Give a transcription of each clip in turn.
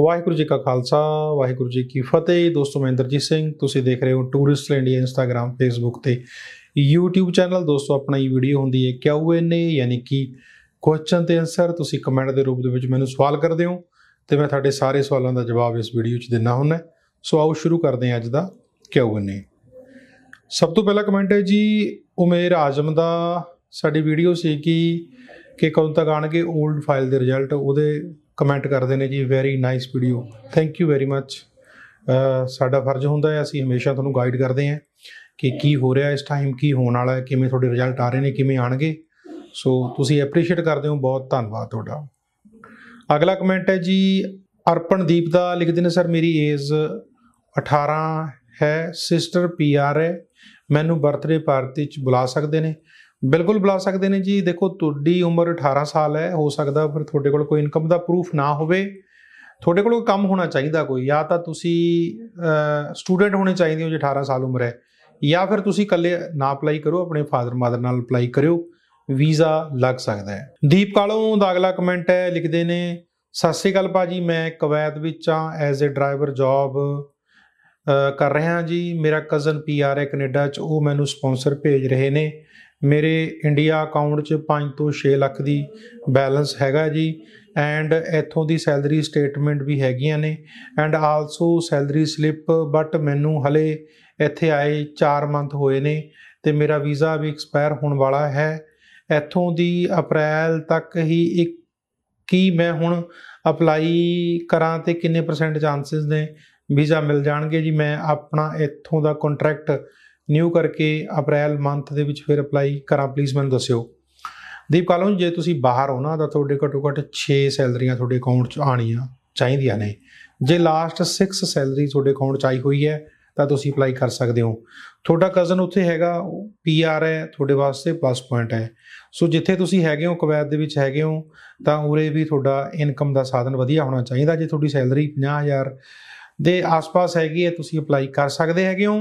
ਵਾਹਿਗੁਰੂ ਜੀ ਕਾ ਖਾਲਸਾ ਵਾਹਿਗੁਰੂ ਜੀ ਕੀ ਫਤਿਹ ਦੋਸਤੋ ਮਹਿੰਦਰਜੀਤ ਸਿੰਘ ਤੁਸੀਂ ਦੇਖ ਰਹੇ ਹੋ ਟੂਰਿਸਟ ਇੰਡੀਆ ਇੰਸਟਾਗ੍ਰam ਫੇਸਬੁੱਕ ਤੇ YouTube ਚੈਨਲ ਦੋਸਤੋ ਆਪਣਾ ਇਹ ਵੀਡੀਓ ਹੁੰਦੀ ਹੈ ਕਿਊਐਨਏ ਯਾਨੀ ਕਿ ਕੁਐਸਚਨ ਤੇ ਆਨਸਰ ਤੁਸੀਂ ਕਮੈਂਟ ਦੇ ਰੂਪ ਦੇ ਵਿੱਚ ਮੈਨੂੰ ਸਵਾਲ ਕਰਦੇ ਹੋ ਤੇ ਮੈਂ ਤੁਹਾਡੇ ਸਾਰੇ ਸਵਾਲਾਂ ਦਾ ਜਵਾਬ ਇਸ ਵੀਡੀਓ 'ਚ ਦਿੰਨਾ ਹੁੰਨਾ ਸੋ ਆਓ ਸ਼ੁਰੂ ਕਰਦੇ ਹਾਂ ਅੱਜ ਦਾ ਕਿਊਐਨਏ ਸਭ ਤੋਂ ਪਹਿਲਾ ਕਮੈਂਟ ਹੈ ਜੀ ਉਮੇਰ ਆਜ਼ਮ ਦਾ ਸਾਡੀ ਵੀਡੀਓ ਸੀ ਕਿ ਕਿ ਕਦੋਂ ਤੱਕ ਆਣਗੇ 올ਡ ਫਾਈਲ ਦੇ ਰਿਜ਼ਲਟ ਉਹਦੇ ਕਮੈਂਟ ਕਰਦੇ ਨੇ ਜੀ very nice video thank you very much ਸਾਡਾ ਫਰਜ਼ ਹੁੰਦਾ ਹੈ ਅਸੀਂ ਹਮੇਸ਼ਾ ਤੁਹਾਨੂੰ ਗਾਈਡ ਕਰਦੇ ਹਾਂ ਕਿ ਕੀ ਹੋ ਰਿਹਾ ਇਸ ਟਾਈਮ ਕੀ ਹੋਣ ਵਾਲਾ ਹੈ ਕਿਵੇਂ ਤੁਹਾਡੇ ਰਿਜ਼ਲਟ ਆ ਰਹੇ ਨੇ ਕਿਵੇਂ ਆਣਗੇ ਸੋ ਤੁਸੀਂ ਐਪਰੀਸ਼ੀਏਟ ਕਰਦੇ ਹੋ ਬਹੁਤ ਧੰਨਵਾਦ ਤੁਹਾਡਾ ਅਗਲਾ ਕਮੈਂਟ ਹੈ ਜੀ ਅਰਪਣਦੀਪ ਦਾ ਲਿਖਦੇ ਨੇ ਸਰ ਮੇਰੀ ਏਜ 18 ਹੈ ਸਿਸਟਰ ਪੀਆਰ ਹੈ ਮੈਨੂੰ ਬਰਥਡੇ ਪਾਰਟੀ 'ਚ ਬੁਲਾ ਸਕਦੇ ਨੇ ਬਿਲਕੁਲ ਬੁਲਾ ਸਕਦੇ ਨੇ ਜੀ ਦੇਖੋ ਤੁਹਾਡੀ ਉਮਰ 18 ਸਾਲ ਹੈ ਹੋ ਸਕਦਾ ਫਿਰ ਤੁਹਾਡੇ ਕੋਲ ਕੋਈ ਇਨਕਮ ਦਾ ਪ੍ਰੂਫ ਨਾ ਹੋਵੇ ਤੁਹਾਡੇ ਕੋਲ ਕੰਮ ਹੋਣਾ ਚਾਹੀਦਾ ਕੋਈ ਜਾਂ ਤਾਂ ਤੁਸੀਂ ਸਟੂਡੈਂਟ ਹੋਣੇ ਚਾਹੀਦੇ ਹੋ ਜੇ 18 ਸਾਲ ਉਮਰ ਹੈ ਜਾਂ ਫਿਰ ਤੁਸੀਂ ਇਕੱਲੇ ਨਾ ਅਪਲਾਈ ਕਰੋ ਆਪਣੇ ਫਾਦਰ ਮਾਦਰ ਨਾਲ ਅਪਲਾਈ ਕਰਿਓ ਵੀਜ਼ਾ ਲੱਗ ਸਕਦਾ ਹੈ ਦੀਪ ਕਾਲੋਂ ਦਾ ਅਗਲਾ ਕਮੈਂਟ ਹੈ ਲਿਖਦੇ ਨੇ ਸਤਿ ਸ੍ਰੀ ਅਕਾਲ ਭਾਜੀ ਮੈਂ ਕਵੈਤ ਵਿੱਚ ਆ ਐਜ਼ ਅ ਡਰਾਈਵਰ ਜੌਬ ਕਰ ਰਿਹਾ ਜੀ ਮੇਰਾ ਕਜ਼ਨ ਪੀਆਰ ਹੈ ਕੈਨੇਡਾ ਚ ਉਹ ਮੈਨੂੰ ਸਪான்ਸਰ ਭੇਜ ਰਹੇ ਨੇ ਮੇਰੇ ਇੰਡੀਆ ਅਕਾਊਂਟ 'ਚ 5 ਤੋਂ 6 ਲੱਖ ਦੀ ਬੈਲੈਂਸ ਹੈਗਾ ਜੀ ਐਂਡ ਇਥੋਂ ਦੀ ਸੈਲਰੀ ਸਟੇਟਮੈਂਟ ਵੀ ਹੈਗੀਆਂ ਨੇ and also salary slip but ਮੈਨੂੰ ਹਲੇ ਇੱਥੇ ਆਏ 4 ਮੰਥ ਹੋਏ ਨੇ ਤੇ ਮੇਰਾ ਵੀਜ਼ਾ ਵੀ ਐਕਸਪਾਇਰ ਹੋਣ ਵਾਲਾ ਹੈ ਇਥੋਂ ਦੀ ਅਪ੍ਰੈਲ ਤੱਕ ਹੀ ਇੱਕ ਕੀ ਮੈਂ ਹੁਣ ਅਪਲਾਈ ਕਰਾਂ ਤੇ ਕਿੰਨੇ ਪਰਸੈਂਟ ਚਾਂਸਸ ਨੇ ਵੀਜ਼ਾ ਮਿਲ ਜਾਣਗੇ ਜੀ ਮੈਂ ਆਪਣਾ ਇਥੋਂ ਦਾ ਕੰਟਰੈਕਟ ਨਿਊ ਕਰਕੇ ਅਪ੍ਰੈਲ ਮੰਥ ਦੇ ਵਿੱਚ ਫਿਰ ਅਪਲਾਈ ਕਰਾਂ ਪਲੀਜ਼ ਮੈਨੂੰ ਦੱਸਿਓ ਦੀਪ ਕਾਲੋਂ ਜੇ ਤੁਸੀਂ ਬਾਹਰ ਹੋ ਨਾ ਤਾਂ ਤੁਹਾਡੇ ਘੱਟੋ ਘੱਟ 6 ਸੈਲਰੀਆਂ ਤੁਹਾਡੇ ਅਕਾਊਂਟ 'ਚ ਆਣੀਆਂ ਚਾਹੀਦੀਆਂ ਨੇ ਜੇ ਲਾਸਟ 6 ਸੈਲਰੀ ਤੁਹਾਡੇ ਅਕਾਊਂਟ 'ਚ ਆਈ ਹੋਈ ਹੈ ਤਾਂ ਤੁਸੀਂ ਅਪਲਾਈ ਕਰ ਸਕਦੇ ਹੋ ਤੁਹਾਡਾ ਕਜ਼ਨ ਉੱਥੇ ਹੈਗਾ ਪੀਆਰ ਹੈ ਤੁਹਾਡੇ ਵਾਸਤੇ ਪਲੱਸ ਪੁਆਇੰਟ ਹੈ ਸੋ ਜਿੱਥੇ ਤੁਸੀਂ ਹੈਗੇ ਹੋ ਕੁਵੈਤ ਦੇ ਵਿੱਚ ਹੈਗੇ ਹੋ ਤਾਂ ਉਰੇ ਵੀ ਤੁਹਾਡਾ ਇਨਕਮ ਦਾ ਸਾਧਨ ਵਧੀਆ ਹੋਣਾ ਚਾਹੀਦਾ ਜੇ ਤੁਹਾਡੀ ਸੈਲਰੀ 50000 ਦੇ ਆਸ-ਪਾਸ ਹੈਗੀ ਹੈ ਤੁਸੀਂ ਅਪਲਾਈ ਕਰ ਸਕਦੇ ਹੈਗੇ ਹੋ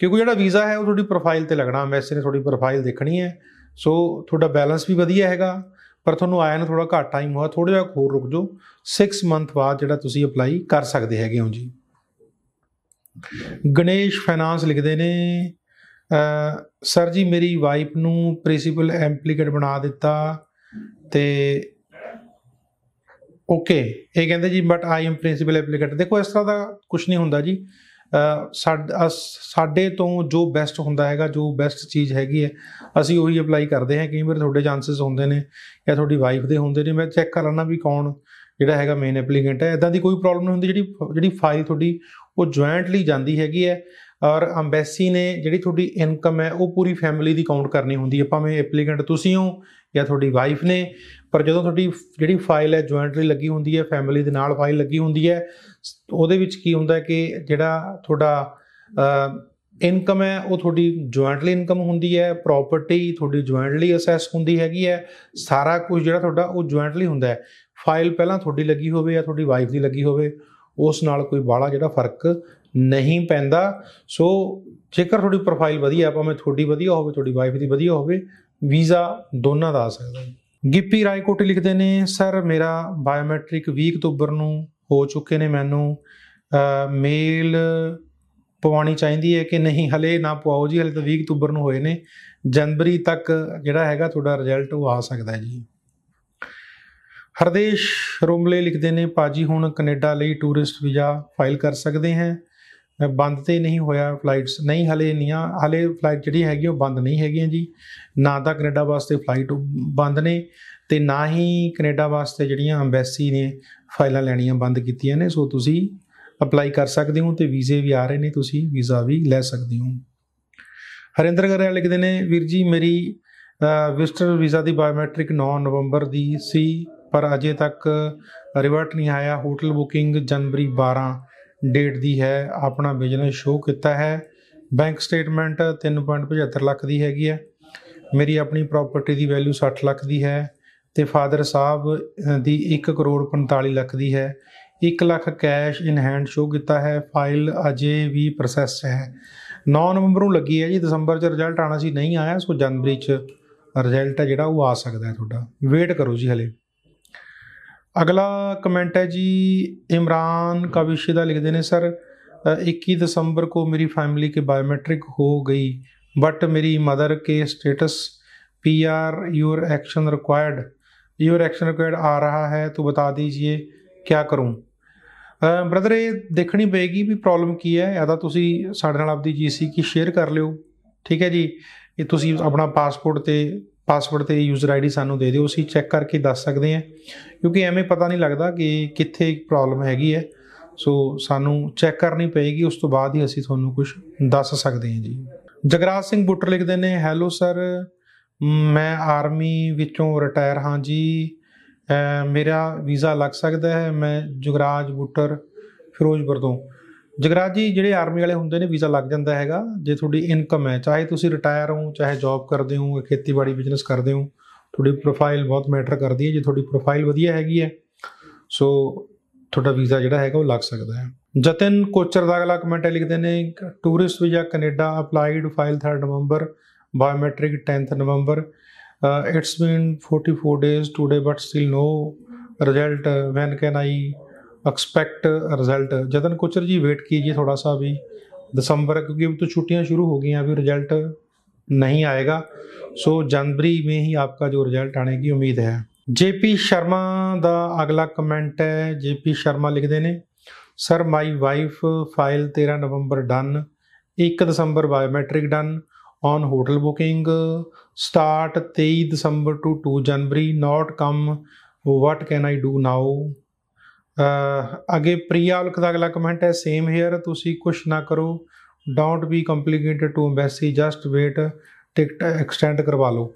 ਕਿਉਂਕਿ ਜਿਹੜਾ ਵੀਜ਼ਾ ਹੈ ਉਹ ਤੁਹਾਡੀ ਪ੍ਰੋਫਾਈਲ ਤੇ ਲੱਗਣਾ ਐਮਬੈਸੀ ਨੇ ਤੁਹਾਡੀ ਪ੍ਰੋਫਾਈਲ ਦੇਖਣੀ ਹੈ ਸੋ ਤੁਹਾਡਾ ਬੈਲੈਂਸ ਵੀ ਵਧੀਆ ਹੈਗਾ ਪਰ ਤੁਹਾਨੂੰ ਆਇਆ ਨਾ ਥੋੜਾ ਘੱਟ ਟਾਈਮ ਹੋਇਆ ਥੋੜਾ ਜਿਹਾ ਹੋਰ ਰੁਕ ਜਾਓ 6 ਮੰਥ ਬਾਅਦ ਜਿਹੜਾ ਤੁਸੀਂ ਅਪਲਾਈ ਕਰ ਸਕਦੇ ਹੈਗੇ ਹੋ ਜੀ ਗਣੇਸ਼ ਫਾਈਨਾਂਸ ਲਿਖਦੇ ਨੇ ਸਰ ਜੀ ਮੇਰੀ ਵਾਈਫ ਨੂੰ ਪ੍ਰਿੰਸੀਪਲ ਐਪਲੀਕੇਟ ਬਣਾ ਦਿੱਤਾ ਤੇ ਓਕੇ ਇਹ ਕਹਿੰਦੇ ਜੀ but I am principal applicant ਦੇਖੋ ਇਸ ਤਰ੍ਹਾਂ ਦਾ ਕੁਝ ਨਹੀਂ ਹੁੰਦਾ ਜੀ ਸਾਡੇ ਤੋਂ ਜੋ ਬੈਸਟ ਹੁੰਦਾ ਹੈਗਾ ਜੋ ਬੈਸਟ ਚੀਜ਼ ਹੈਗੀ ਹੈ ਅਸੀਂ ਉਹੀ ਅਪਲਾਈ ਕਰਦੇ ਹਾਂ ਕਈ ਵਾਰ ਤੁਹਾਡੇ ਚਾਂਸਸ ਹੁੰਦੇ ਨੇ ਜਾਂ ਤੁਹਾਡੀ ਵਾਈਫ ਦੇ ਹੁੰਦੇ ਨੇ ਮੈਂ ਚੈੱਕ ਕਰ ਲੈਣਾ ਵੀ ਕੌਣ ਜਿਹੜਾ ਹੈਗਾ ਮੇਨ ਐਪਲੀਕੈਂਟ ਹੈ ਇਦਾਂ ਦੀ ਕੋਈ ਪ੍ਰੋਬਲਮ ਨਹੀਂ ਹੁੰਦੀ ਜਿਹੜੀ ਜਿਹੜੀ ਫਾਈਲ ਤੁਹਾਡੀ ਉਹ ਜੁਆਇੰਟਲੀ ਜਾਂਦੀ ਹੈਗੀ ਹੈ ਔਰ ਐਮਬੈਸੀ ਨੇ ਜਿਹੜੀ ਤੁਹਾਡੀ ਇਨਕਮ ਹੈ ਉਹ ਪੂਰੀ ਫੈਮਿਲੀ ਦੀ ਕਾਊਂਟ ਕਰਨੀ ਹੁੰਦੀ ਹੈ ਭਾਵੇਂ ਐਪਲੀਕੈਂਟ ਤੁਸੀਂ ਹੋ ਜਾਂ ਤੁਹਾਡੀ ਵਾਈਫ ਨੇ ਪਰ ਜਦੋਂ ਤੁਹਾਡੀ ਜਿਹੜੀ ਫਾਈਲ ਹੈ ਜੁਆਇੰਟਲੀ ਲੱਗੀ ਹੁੰਦੀ ਹੈ ਫੈਮਿਲੀ ਦੇ ਨਾਲ ਫਾਈਲ ਲੱਗੀ ਹੁੰਦੀ ਹੈ ਉਹਦੇ ਵਿੱਚ ਕੀ ਹੁੰਦਾ ਹੈ ਕਿ ਜਿਹੜਾ ਤੁਹਾਡਾ ਇਨਕਮ ਹੈ ਉਹ ਤੁਹਾਡੀ ਜੁਆਇੰਟਲੀ ਇਨਕਮ ਹੁੰਦੀ ਹੈ ਪ੍ਰਾਪਰਟੀ ਤੁਹਾਡੀ ਜੁਆਇੰਟਲੀ ਅਸੈਸ ਹੁੰਦੀ ਹੈਗੀ ਹੈ ਸਾਰਾ ਕੁਝ ਜਿਹੜਾ ਤੁਹਾਡਾ ਉਹ ਜੁਆਇੰਟਲੀ ਹੁੰਦਾ ਹੈ ਫਾਈਲ ਪਹਿਲਾਂ ਤੁਹਾਡੀ ਲੱਗੀ ਹੋਵੇ ਜਾਂ ਤੁਹਾਡੀ ਵਾਈਫ ਦੀ ਲੱਗੀ ਹੋਵੇ ਉਸ ਨਾਲ ਕੋਈ ਬਾਲਾ ਜਿਹੜਾ ਫਰਕ ਨਹੀਂ ਪੈਂਦਾ ਸੋ ਜੇਕਰ ਤੁਹਾਡੀ ਪ੍ਰੋਫਾਈਲ ਵਧੀਆ ਭਾਵੇਂ ਤੁਹਾਡੀ ਵਧੀਆ ਹੋਵੇ ਤੁਹਾਡੀ ਵਾਈਫ ਦੀ ਵਧੀਆ ਹੋਵੇ ਵੀਜ਼ਾ ਦੋਨਾਂ ਦਾ ਆ ਸਕਦਾ ਹੈ ਗਿੱਪੀ ਰਾਏਕੋਟ ਲਿਖਦੇ ਨੇ ਸਰ ਮੇਰਾ ਬਾਇਓਮੈਟ੍ਰਿਕ 20 ਅਕਤੂਬਰ ਨੂੰ ਹੋ ਚੁੱਕੇ ਨੇ ਮੈਨੂੰ ਮੇਲ ਪਵਾਉਣੀ ਚਾਹੀਦੀ ਹੈ ਕਿ ਨਹੀਂ ਹਲੇ ਨਾ ਪਵਾਓ ਜੀ ਹਲੇ ਤਾਂ 20 ਅਕਤੂਬਰ ਨੂੰ ਹੋਏ ਨੇ ਜਨਵਰੀ ਤੱਕ ਜਿਹੜਾ ਹੈਗਾ ਤੁਹਾਡਾ ਰਿਜ਼ਲਟ ਉਹ ਆ ਸਕਦਾ ਹੈ ਜੀ ਹਰਦੇਸ਼ ਰੋਮਲੇ ਲਿਖਦੇ ਨੇ ਪਾਜੀ ਹੁਣ ਕੈਨੇਡਾ ਲਈ ਟੂਰਿਸਟ ਵੀਜ਼ਾ ਫਾਈਲ ਕਰ ਸਕਦੇ ਹਾਂ ਬੰਦ ਤੇ ਨਹੀਂ ਹੋਇਆ ਫਲਾਈਟਸ ਨਹੀਂ ਹਲੇ ਨਹੀਂ ਹਲੇ ਫਲਾਈਟ ਜਿਹੜੀ ਹੈਗੀ ਉਹ ਬੰਦ ਨਹੀਂ ਹੈਗੀਆਂ ਜੀ ਨਾ ਤਾਂ ਕੈਨੇਡਾ ਵਾਸਤੇ ਫਲਾਈਟ ਬੰਦ ਨੇ ਤੇ ਨਾ ਹੀ ਕੈਨੇਡਾ ਵਾਸਤੇ ਜਿਹੜੀਆਂ ਐਮਬੈਸੀ ਨੇ ਫਾਈਲਾਂ ਲੈਣੀਆਂ ਬੰਦ ਕੀਤੀਆਂ ਨੇ ਸੋ ਤੁਸੀਂ ਅਪਲਾਈ ਕਰ ਸਕਦੇ ਹੋ ਤੇ ਵੀਜ਼ੇ ਵੀ ਆ ਰਹੇ ਨੇ ਤੁਸੀਂ ਵੀਜ਼ਾ ਵੀ ਲੈ ਸਕਦੇ ਹੋ ਹਰਿੰਦਰ ਗਰੇਵਾਲ ਲਿਖਦੇ ਨੇ ਵੀਰ ਜੀ ਮੇਰੀ ਵਿਸਟਰ ਵੀਜ਼ਾ ਦੀ ਬਾਇਓਮੈਟ੍ਰਿਕ 9 ਨਵੰਬਰ ਦੀ ਸੀ ਪਰ ਅਜੇ ਤੱਕ ਰਿਵਰਟ ਨਹੀਂ ਆਇਆ ਹੋਟਲ ਬੁਕਿੰਗ ਜਨਵਰੀ 12 ਡੇਟ ਦੀ ਹੈ ਆਪਣਾ ਬਿਜ਼ਨਸ ਸ਼ੋ ਕੀਤਾ ਹੈ ਬੈਂਕ ਸਟੇਟਮੈਂਟ 3.75 ਲੱਖ ਦੀ ਹੈਗੀ ਹੈ ਮੇਰੀ ਆਪਣੀ ਪ੍ਰਾਪਰਟੀ ਦੀ ਵੈਲਿਊ 60 ਲੱਖ ਦੀ ਹੈ ਤੇ ਫਾਦਰ ਸਾਹਿਬ ਦੀ 1 ਕਰੋੜ 45 ਲੱਖ ਦੀ ਹੈ 1 lakh cash in hand show ਕੀਤਾ ਹੈ ਫਾਈਲ ਅਜੇ ਵੀ ਪ੍ਰੋਸੈਸ ਹੈ 9 ਨਵੰਬਰ ਨੂੰ ਲੱਗੀ ਹੈ ਜੀ ਦਸੰਬਰ ਚ ਰਿਜ਼ਲਟ ਆਣਾ ਸੀ ਨਹੀਂ ਆਇਆ ਸੋ ਜਨਵਰੀ ਚ ਰਿਜ਼ਲਟ ਹੈ ਜਿਹੜਾ ਉਹ ਆ ਸਕਦਾ ਹੈ ਤੁਹਾਡਾ ਵੇਟ ਕਰੋ ਜੀ ਹਲੇ ਅਗਲਾ ਕਮੈਂਟ ਹੈ ਜੀ ਇਮਰਾਨ ਕਵਿਸ਼ੀ ਦਾ ਲਿਖਦੇ ਨੇ ਸਰ 21 ਦਸੰਬਰ ਕੋ ਮੇਰੀ ਫੈਮਿਲੀ ਕੇ ਬਾਇਓਮੈਟ੍ਰਿਕ ਹੋ ਗਈ ਬਟ ਮੇਰੀ ਮਦਰ ਕੇ status PR your action required your action required ਆ ਰਹਾ ਹੈ ਤੋ ਬਤਾ ਦਿਜੀਏ ਕੀ ਕਰੂੰ ਬ੍ਰਦਰ ਇਹ ਦੇਖਣੀ ਪਏਗੀ ਵੀ ਪ੍ਰੋਬਲਮ ਕੀ ਹੈ ਜਾਂ ਤਾਂ ਤੁਸੀਂ ਸਾਡੇ ਨਾਲ ਆਪਦੀ ਜੀਸੀ ਕੀ ਸ਼ੇਅਰ ਕਰ ਲਿਓ ਠੀਕ ਹੈ ਜੀ ਇਹ ਤੁਸੀਂ ਆਪਣਾ ਪਾਸਪੋਰਟ ਤੇ ਪਾਸਵਰਡ ਤੇ ਯੂਜ਼ਰ ਆਈਡੀ ਸਾਨੂੰ ਦੇ ਦਿਓ ਅਸੀਂ ਚੈੱਕ ਕਰਕੇ ਦੱਸ ਸਕਦੇ ਹਾਂ ਕਿਉਂਕਿ ਐਵੇਂ ਪਤਾ ਨਹੀਂ ਲੱਗਦਾ ਕਿ ਕਿੱਥੇ ਪ੍ਰੋਬਲਮ ਹੈਗੀ ਹੈ ਸੋ ਸਾਨੂੰ ਚੈੱਕ ਕਰਨੀ ਪਏਗੀ ਉਸ ਤੋਂ ਬਾਅਦ ਹੀ ਅਸੀਂ ਤੁਹਾਨੂੰ ਕੁਝ ਦੱਸ ਸਕਦੇ ਹਾਂ ਜੀ ਜਗਰਾਜ ਸਿੰਘ ਬੁੱਟਰ ਲਿਖਦੇ ਨੇ ਹੈਲੋ ਸਰ ਮੈਂ ਆਰਮੀ ਵਿੱਚੋਂ ਰਿਟਾਇਰ ਹਾਂ ਜੀ ਮੇਰਾ ਵੀਜ਼ਾ ਲੱਗ ਸਕਦਾ ਹੈ ਮੈਂ ਜਗਰਾਜ ਬੁੱਟਰ ਫਿਰੋਜ਼ਪੁਰ ਤੋਂ ਜਗਰਾਜ ਜੀ ਜਿਹੜੇ ਆਰਮੀ ਵਾਲੇ ਹੁੰਦੇ ਨੇ ਵੀਜ਼ਾ ਲੱਗ ਜਾਂਦਾ ਹੈਗਾ ਜੇ ਤੁਹਾਡੀ ਇਨਕਮ ਹੈ ਚਾਹੇ ਤੁਸੀਂ ਰਿਟਾਇਰ ਹੋ ਚਾਹੇ ਜੌਬ ਕਰਦੇ ਹੋ ਖੇਤੀਬਾੜੀ ਬਿਜ਼ਨਸ ਕਰਦੇ ਹੋ ਤੁਹਾਡੀ ਪ੍ਰੋਫਾਈਲ ਬਹੁਤ ਮੈਟਰ ਕਰਦੀ ਹੈ ਜੇ ਤੁਹਾਡੀ ਪ੍ਰੋਫਾਈਲ ਵਧੀਆ ਹੈਗੀ ਹੈ ਸੋ ਤੁਹਾਡਾ ਵੀਜ਼ਾ ਜਿਹੜਾ ਹੈਗਾ ਉਹ ਲੱਗ ਸਕਦਾ ਹੈ ਜਤਨ ਕੋਚਰ ਦਾ ਅਗਲਾ ਕਮੈਂਟ ਲਿਖਦੇ ਨੇ tourist visa Canada applied file 3 ਨਵੰਬਰ ਬਾਇਓਮੈਟ੍ਰਿਕ 10th ਨਵੰਬਰ it's been 44 days today but still no result when can I expect result ਜਦਨ ਕੁਚਰ ਜੀ ਵੇਟ ਕੀਜੀਏ ਥੋੜਾ ਸਾ ਵੀ ਦਸੰਬਰ ਕਿਉਂਕਿ ਉਹ ਤੋਂ ਛੁੱਟੀਆਂ ਸ਼ੁਰੂ ਹੋ ਗਈਆਂ ਵੀ ਰਿਜ਼ਲਟ ਨਹੀਂ ਆਏਗਾ ਸੋ ਜਨਵਰੀ ਮੇ ਹੀ ਆਪਕਾ ਜੋ ਰਿਜ਼ਲਟ ਆਣੇ ਦੀ ਉਮੀਦ ਹੈ ਜੀਪੀ ਸ਼ਰਮਾ ਦਾ ਅਗਲਾ ਕਮੈਂਟ ਹੈ ਜੀਪੀ ਸ਼ਰਮਾ ਲਿਖਦੇ ਨੇ ਸਰ ਮਾਈ ਵਾਈਫ ਫਾਈਲ 13 ਨਵੰਬਰ ਡਨ 1 ਦਸੰਬਰ biometric done on hotel booking start 23 ਦਸੰਬਰ ਟੂ 2 ਜਨਵਰੀ not come what can I do now ਅਗੇ ਪ੍ਰਿਆ ਉਲਕ ਦਾ ਅਗਲਾ ਕਮੈਂਟ ਹੈ ਸੇਮ ਹੇਅਰ ਤੁਸੀਂ ਕੁਝ ਨਾ ਕਰੋ don't be complicated to embassy just wait ticket extend ਕਰਵਾ ਲਓ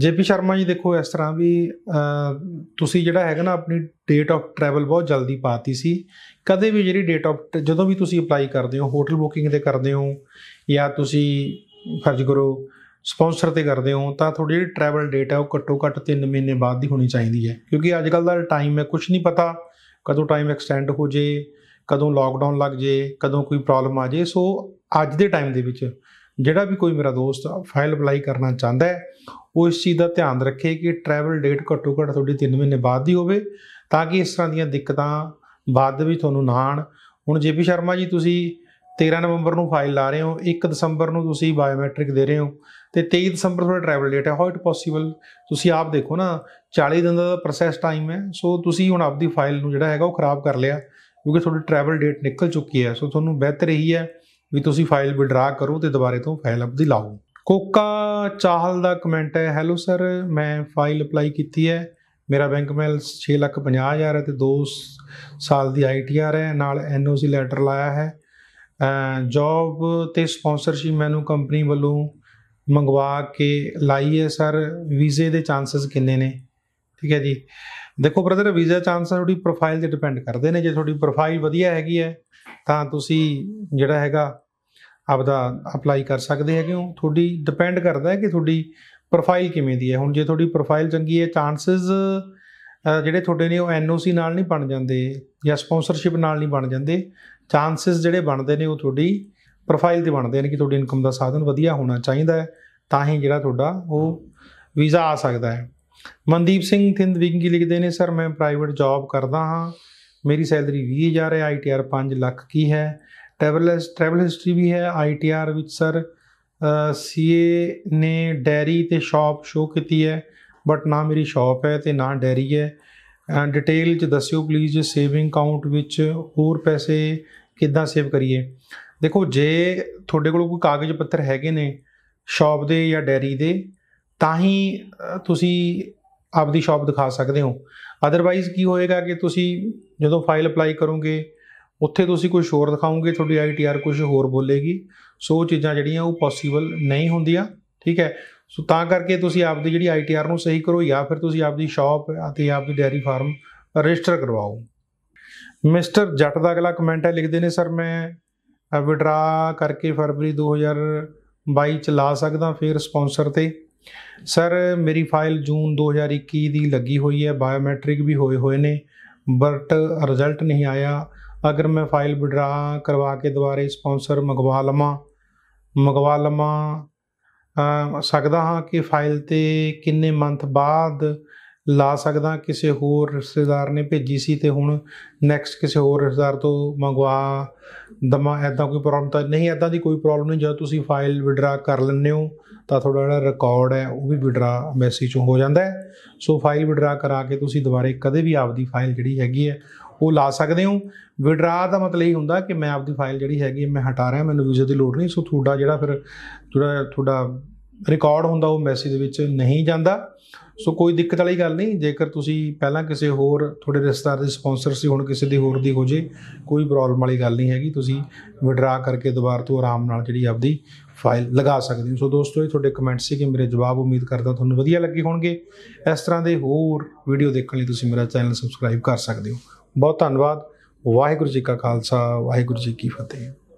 ਜੇਪੀ ਸ਼ਰਮਾ ਜੀ ਦੇਖੋ ਇਸ ਤਰ੍ਹਾਂ ਵੀ ਤੁਸੀਂ ਜਿਹੜਾ ਹੈਗਾ ਨਾ ਆਪਣੀ ਡੇਟ ਆਫ ਟਰੈਵਲ ਬਹੁਤ ਜਲਦੀ ਪਾਤੀ ਸੀ ਕਦੇ ਵੀ ਜਿਹੜੀ ਡੇਟ ਆਫ ਜਦੋਂ ਵੀ ਤੁਸੀਂ ਅਪਲਾਈ ਕਰਦੇ ਹੋ ਹੋਟਲ ਬੁਕਿੰਗ ਤੇ ਕਰਦੇ ਹੋ ਜਾਂ ਤੁਸੀਂ ਫਰਜ਼ ਕਰੋ ਸਪਾਂਸਰ ਤੇ ਕਰਦੇ ਹੋ ਤਾਂ ਤੁਹਾਡੀ ਜਿਹੜੀ ਟਰੈਵਲ ਡੇਟ ਹੈ ਉਹ ਘੱਟੋ ਘੱਟ 3 ਮਹੀਨੇ ਬਾਅਦ ਦੀ ਹੋਣੀ ਚਾਹੀਦੀ ਹੈ ਕਿਉਂਕਿ ਅੱਜ ਕੱਲ ਦਾ ਟਾਈਮ ਹੈ ਕੁਝ ਨਹੀਂ ਪਤਾ ਕਦੋਂ ਟਾਈਮ ਐਕਸਟੈਂਡ ਹੋ ਜੇ ਕਦੋਂ ਲਾਕਡਾਊਨ ਲੱਗ ਜੇ ਕਦੋਂ ਕੋਈ ਪ੍ਰੋਬਲਮ ਆ ਜੇ ਸੋ ਅੱਜ ਦੇ ਟਾਈਮ ਦੇ ਵਿੱਚ ਜਿਹੜਾ ਵੀ ਕੋਈ ਮੇਰਾ ਦੋਸਤ ਫਾਈਲ ਅਪਲਾਈ ਕਰਨਾ ਚਾਹੁੰਦਾ ਹੈ ਉਹ ਇਸ ਚੀਜ਼ ਦਾ ਧਿਆਨ ਰੱਖੇ ਕਿ ਟਰੈਵਲ ਡੇਟ ਘੱਟੋ ਘੱਟ ਤੁਹਾਡੀ 3 ਮਹੀਨੇ ਬਾਅਦ ਦੀ ਹੋਵੇ ਤਾਂ ਕਿ ਇਸ ਤਰ੍ਹਾਂ ਦੀਆਂ ਦਿੱਕਤਾਂ ਬਾਅਦ ਵੀ ਤੁਹਾਨੂੰ ਨਾ ਆਣ ਹੁਣ ਜੇਪੀ ਸ਼ਰਮਾ ਜੀ ਤੁਸੀਂ 13 ਨਵੰਬਰ ਨੂੰ ਫਾਈਲ ਲਾ ਰਹੇ ਹੋ 1 ਦਸੰਬਰ ਨੂੰ ਤੁਸੀਂ ਬਾਇਓਮੈਟ੍ਰਿਕ ਦੇ ਰਹੇ ਹੋ ਤੇ 23 ਦਸੰਬਰ ਤੁਹਾਡਾ ਟਰੈਵਲ ਡੇਟ ਹੈ ਹਾਊ ਇਟ ਪੋਸੀਬਲ ਤੁਸੀਂ ਆਪ ਦੇਖੋ ਨਾ 40 ਦਿਨ ਦਾ ਪ੍ਰੋਸੈਸ ਟਾਈਮ ਹੈ ਸੋ ਤੁਸੀਂ ਹੁਣ ਆਪਦੀ ਫਾਈਲ ਨੂੰ ਜਿਹੜਾ ਹੈਗਾ ਉਹ ਖਰਾਬ ਕਰ ਲਿਆ ਕਿਉਂਕਿ ਤੁਹਾਡੀ ਟਰੈਵਲ ਡੇਟ ਨਿਕਲ ਚੁੱਕੀ ਹੈ ਸੋ ਤੁਹਾਨੂੰ ਬਿਹਤਰ ਹੀ ਹੈ ਵੀ ਤੁਸੀਂ ਫਾਈਲ ਵਿਡਰਾ ਕਰੋ ਤੇ ਦੁਬਾਰੇ ਤੋਂ ਫਾਈਲ ਆਪਦੀ ਲਾਓ ਕੋਕਾ ਚਾਹਲ ਦਾ ਕਮੈਂਟ ਹੈ ਹੈਲੋ ਸਰ ਮੈਂ ਫਾਈਲ ਅਪਲਾਈ ਕੀਤੀ ਹੈ ਮੇਰਾ ਬੈਂਕ ਮੈਲ 650000 ਹੈ ਤੇ 2 ਸਾਲ ਦੀ ਆਈਟੀਆਰ ਹੈ ਨਾਲ ਐਨਓਸੀ ਲੈਟਰ ਲਾਇਆ ਹੈ ਜੌਬ ਤੇ ਸਪਾਂਸਰਸ਼ਿਪ ਮੈਨੂੰ ਕੰਪਨੀ ਵੱਲੋਂ ਮੰਗਵਾ ਕੇ ਲਾਈ ਹੈ ਸਰ ਵੀਜ਼ੇ ਦੇ ਚਾਂਸਸ ਕਿੰਨੇ ਨੇ ਠੀਕ ਹੈ ਜੀ ਦੇਖੋ ਬ੍ਰਦਰ ਵੀਜ਼ਾ ਚਾਂਸਸ ਤੁਹਾਡੀ ਪ੍ਰੋਫਾਈਲ ਤੇ ਡਿਪੈਂਡ ਕਰਦੇ ਨੇ ਜੇ ਤੁਹਾਡੀ ਪ੍ਰੋਫਾਈਲ ਵਧੀਆ ਹੈਗੀ ਹੈ ਤਾਂ ਤੁਸੀਂ ਜਿਹੜਾ ਹੈਗਾ ਆਪਦਾ ਅਪਲਾਈ ਕਰ ਸਕਦੇ ਹੈਗੇ ਹੋ ਤੁਹਾਡੀ ਡਿਪੈਂਡ ਕਰਦਾ ਹੈ ਕਿ ਤੁਹਾਡੀ ਪ੍ਰੋਫਾਈਲ ਕਿਵੇਂ ਦੀ ਹੈ ਹੁਣ ਜੇ ਤੁਹਾਡੀ ਪ੍ਰੋਫਾਈਲ ਚੰਗੀ ਹੈ ਚਾਂਸਸ ਜਿਹੜੇ ਤੁਹਾਡੇ ਨੇ ਉਹ ਐਨਓਸੀ ਨਾਲ ਨਹੀਂ ਬਣ ਜਾਂਦੇ ਜਾਂ ਸਪਾਂਸਰਸ਼ਿਪ ਨਾਲ ਨਹੀਂ ਬਣ ਜਾਂਦੇ ਚਾਂਸਸ ਜਿਹੜੇ ਬਣਦੇ ਨੇ ਉਹ ਤੁਹਾਡੀ ਪ੍ਰੋਫਾਈਲ ਤੇ ਬਣਦੇ ਨੇ ਕਿ ਤੁਹਾਡੀ ਇਨਕਮ ਦਾ ਸਾਧਨ ਵਧੀਆ ਹੋਣਾ ਚਾਹੀਦਾ ਹੈ ਤਾਂ ਹੀ ਜਿਹੜਾ ਤੁਹਾਡਾ ਉਹ ਵੀਜ਼ਾ ਆ ਸਕਦਾ ਹੈ ਮਨਦੀਪ ਸਿੰਘ ਥਿੰਦ ਵਿੰਗੀ ਲਿਖਦੇ ਨੇ ਸਰ ਮੈਂ ਪ੍ਰਾਈਵੇਟ ਜੌਬ ਕਰਦਾ ਹਾਂ ਮੇਰੀ ਸੈਲਰੀ 20000 ਹੈ ਆਈਟੀਆਰ 5 ਲੱਖ ਕੀ ਹੈ ਟ੍ਰੈਵਲਸ ਟ੍ਰੈਵਲ ਹਿਸਟਰੀ ਵੀ ਹੈ ਆਈਟੀਆਰ ਵਿੱਚ ਸਰ ਸੀਏ ਨੇ ਡੈਰੀ ਤੇ ਸ਼ਾਪ ਸ਼ੋ ਕੀਤੀ ਹੈ ਬਟ ਨਾ ਮੇਰੀ ਸ਼ਾਪ ਹੈ ਤੇ ਨਾ ਡੈਰੀ ਹੈ ਡਿਟੇਲ ਚ ਦੱਸਿਓ ਪਲੀਜ਼ ਸੇਵਿੰਗ ਅਕਾਊਂਟ ਵਿੱਚ ਹੋਰ ਪੈਸੇ ਕਿੱਦਾਂ ਸੇਵ ਕਰੀਏ ਦੇਖੋ ਜੇ ਤੁਹਾਡੇ ਕੋਲ ਕੋਈ ਕਾਗਜ਼ ਪੱਤਰ ਹੈਗੇ ਨੇ ਸ਼ਾਪ ਦੇ ਜਾਂ ਡੈਰੀ ਦੇ ਤਾਂ ਹੀ ਤੁਸੀਂ ਆਪਦੀ ਸ਼ਾਪ ਦਿਖਾ ਸਕਦੇ ਹੋ ਅਦਰਵਾਈਜ਼ ਕੀ ਹੋਏਗਾ ਕਿ ਤੁਸੀਂ ਜਦੋਂ ਫਾਈਲ ਅਪਲਾਈ ਕਰੋਗੇ ਉੱਥੇ ਤੁਸੀਂ ਕੁਝ ਹੋਰ ਦਿਖਾਓਗੇ ਤੁਹਾਡੀ ਆਈਟੀਆਰ ਕੁਝ ਹੋਰ ਬੋਲੇਗੀ ਸੋ ਚੀਜ਼ਾਂ ਜਿਹੜੀਆਂ ਉਹ ਪੋਸੀਬਲ ਨਹੀਂ ਹੁੰਦੀਆਂ ਠੀਕ ਹੈ ਸੋ ਤਾਂ ਕਰਕੇ ਤੁਸੀਂ ਆਪਦੀ ਜਿਹੜੀ ਆਈਟੀਆਰ ਨੂੰ ਸਹੀ ਕਰੋ ਜਾਂ ਫਿਰ ਤੁਸੀਂ ਆਪਦੀ ਸ਼ਾਪ ਅਤੇ ਆਪਦੀ ਡੈਰੀ ਫਾਰਮ ਰਜਿਸਟਰ ਕਰਵਾਓ ਮਿਸਟਰ ਜੱਟ ਦਾ ਅਗਲਾ ਕਮੈਂਟ ਹੈ ਲਿਖਦੇ ਨੇ ਸਰ ਮੈਂ ਵਿਡਰਾ ਕਰਕੇ ਫਰਵਰੀ 2022 ਚ ਲਾ ਸਕਦਾ ਫਿਰ ਸਪਾਂਸਰ ਤੇ ਸਰ ਮੇਰੀ ਫਾਈਲ ਜੂਨ 2021 ਦੀ ਲੱਗੀ ਹੋਈ ਹੈ ਬਾਇਓਮੈਟ੍ਰਿਕ ਵੀ ਹੋਏ ਹੋਏ ਨੇ ਬਟ ਰਿਜ਼ਲਟ ਨਹੀਂ ਆਇਆ ਅਗਰ ਮੈਂ ਫਾਈਲ ਵਿਡਰਾ ਕਰਵਾ ਕੇ ਦੁਬਾਰੇ ਸਪਾਂਸਰ ਮੰਗਵਾ ਲਵਾਂ ਮੰਗਵਾ ਲਵਾਂ ਸਕਦਾ ਹਾਂ ਕਿ ਫਾਈਲ ਤੇ ਕਿੰਨੇ ਮੰਥ ਬਾਅਦ ਲਾ ਸਕਦਾ ਕਿਸੇ ਹੋਰ ਰਿਸ਼ਤੇਦਾਰ ਨੇ ਭੇਜੀ ਸੀ ਤੇ ਹੁਣ ਨੈਕਸਟ ਕਿਸੇ ਹੋਰ ਰਿਸ਼ਤੇਦਾਰ ਤੋਂ ਮੰਗਵਾ ਦਮਾ ਐਦਾਂ ਕੋਈ ਪ੍ਰੋਬਲਮ ਤਾਂ ਨਹੀਂ ਐਦਾਂ ਦੀ ਕੋਈ ਪ੍ਰੋਬਲਮ ਨਹੀਂ ਜਦੋਂ ਤੁਸੀਂ ਫਾਈਲ ਵਿਡਰਾ ਕਰ ਲੈਂਦੇ ਹੋ ਤਾਂ ਤੁਹਾਡਾ ਜਿਹੜਾ ਰਿਕਾਰਡ ਹੈ ਉਹ ਵੀ ਵਿਡਰਾ ਮੈਸੇਜ ਚੋਂ ਹੋ ਜਾਂਦਾ ਸੋ ਫਾਈਲ ਵਿਡਰਾ ਕਰਾ ਕੇ ਤੁਸੀਂ ਦੁਬਾਰੇ ਕਦੇ ਵੀ ਆਪਦੀ ਫਾਈਲ ਜਿਹੜੀ ਹੈਗੀ ਹੈ ਉਹ ਲਾ ਸਕਦੇ ਹੋ ਵਿਡਰਾ ਦਾ ਮਤਲਬ ਇਹ ਹੁੰਦਾ ਕਿ ਮੈਂ ਆਪਦੀ ਫਾਈਲ ਜਿਹੜੀ ਹੈਗੀ ਮੈਂ ਹਟਾ ਰਿਹਾ ਮੈਨੂੰ ਵੀਜ਼ੇ ਦੀ ਲੋੜ ਨਹੀਂ ਸੋ ਤੁਹਾਡਾ ਜਿਹੜਾ ਫਿਰ ਜਿਹੜਾ ਤੁਹਾਡਾ ਰਿਕਾਰਡ ਹੁੰਦਾ ਉਹ ਮੈਸੇਜ ਦੇ ਵਿੱਚ ਨਹੀਂ ਜਾਂਦਾ ਸੋ ਕੋਈ ਦਿੱਕਤ ਵਾਲੀ ਗੱਲ ਨਹੀਂ ਜੇਕਰ ਤੁਸੀਂ ਪਹਿਲਾਂ ਕਿਸੇ ਹੋਰ ਤੁਹਾਡੇ ਰਿਸ਼ਤੇਦਾਰ ਦੇ ਸਪਾਂਸਰ ਸੀ ਹੁਣ ਕਿਸੇ ਦੀ ਹੋਰ ਦੀ ਹੋ ਜੇ ਕੋਈ ਪ੍ਰੋਬਲਮ ਵਾਲੀ ਗੱਲ ਨਹੀਂ ਹੈਗੀ ਤੁਸੀਂ ਵਿਡਰਾ ਕਰਕੇ ਦੁਬਾਰਾ ਤੋਂ ਆਰਾਮ ਨਾਲ ਜਿਹੜੀ ਆਪਦੀ ਫਾਈਲ ਲਗਾ ਸਕਦੇ ਹੋ ਸੋ ਦੋਸਤੋ ਇਹ ਤੁਹਾਡੇ ਕਮੈਂਟ ਸੀ ਕਿ ਮੇਰੇ ਜਵਾਬ ਉਮੀਦ ਕਰਦਾ ਤੁਹਾਨੂੰ ਵਧੀਆ ਲੱਗੇ ਹੋਣਗੇ ਇਸ ਤਰ੍ਹਾਂ ਦੇ ਹੋਰ ਵੀਡੀਓ ਦੇਖਣ ਲਈ ਤੁਸੀਂ ਮੇਰਾ ਚੈਨਲ ਸਬਸਕ੍ਰਾਈਬ ਕਰ ਸਕਦੇ ਹੋ ਬਹੁਤ ਧੰਨਵਾਦ ਵਾਹਿਗੁਰੂ ਜੀ ਕਾ ਖਾਲਸਾ ਵਾਹਿਗੁਰੂ ਜੀ ਕੀ ਫਤਿਹ